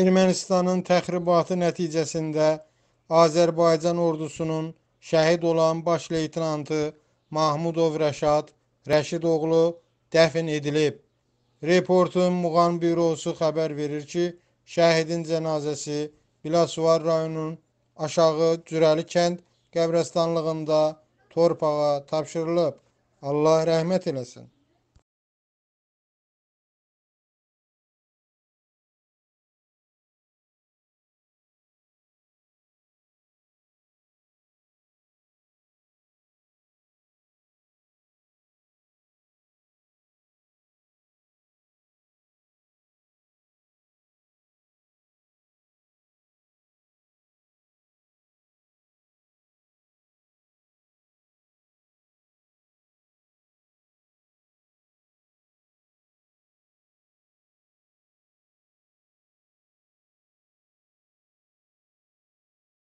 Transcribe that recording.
Ermənistanın təxribatı nəticəsində Azərbaycan ordusunun şəhid olan baş leytenantı Mahmudov Rəşad Rəşidoğlu dəfn edilib. Reportun Muğan bürosu xəbər verir ki, şəhidin cənazəsi Biləsuvar rayonunun aşağı Cürəli kənd qəbrəstanlığında torpağa tapşırılıb. Allah rəhmət eləsin.